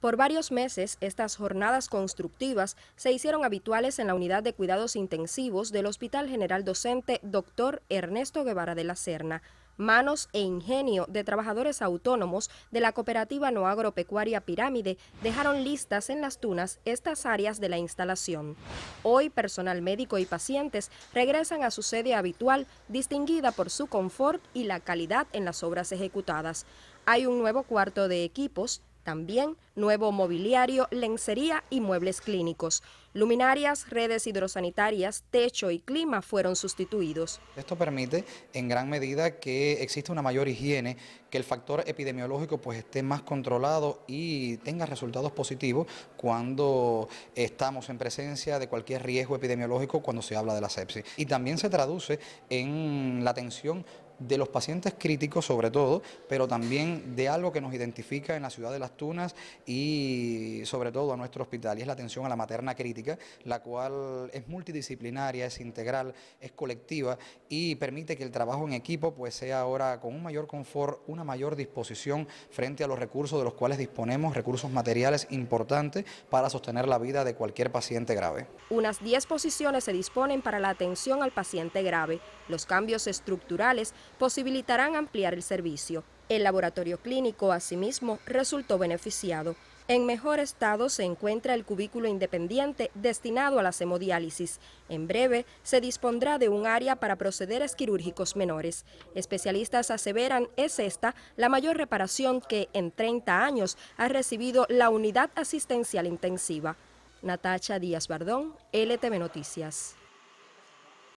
Por varios meses, estas jornadas constructivas se hicieron habituales en la unidad de cuidados intensivos del Hospital General Docente Dr. Ernesto Guevara de la Serna. Manos e ingenio de trabajadores autónomos de la cooperativa no agropecuaria Pirámide dejaron listas en las tunas estas áreas de la instalación. Hoy personal médico y pacientes regresan a su sede habitual, distinguida por su confort y la calidad en las obras ejecutadas. Hay un nuevo cuarto de equipos, también nuevo mobiliario, lencería y muebles clínicos. Luminarias, redes hidrosanitarias, techo y clima fueron sustituidos. Esto permite en gran medida que exista una mayor higiene, que el factor epidemiológico pues esté más controlado y tenga resultados positivos cuando estamos en presencia de cualquier riesgo epidemiológico cuando se habla de la sepsis. Y también se traduce en la atención de los pacientes críticos sobre todo, pero también de algo que nos identifica en la ciudad de Las Tunas y sobre todo a nuestro hospital, y es la atención a la materna crítica, la cual es multidisciplinaria, es integral, es colectiva y permite que el trabajo en equipo pues sea ahora con un mayor confort, una mayor disposición frente a los recursos de los cuales disponemos, recursos materiales importantes para sostener la vida de cualquier paciente grave. Unas 10 posiciones se disponen para la atención al paciente grave. Los cambios estructurales posibilitarán ampliar el servicio. El laboratorio clínico, asimismo, resultó beneficiado. En mejor estado se encuentra el cubículo independiente destinado a la hemodiálisis. En breve se dispondrá de un área para procederes quirúrgicos menores. Especialistas aseveran es esta la mayor reparación que en 30 años ha recibido la unidad asistencial intensiva. Natacha Díaz Bardón, LTV Noticias.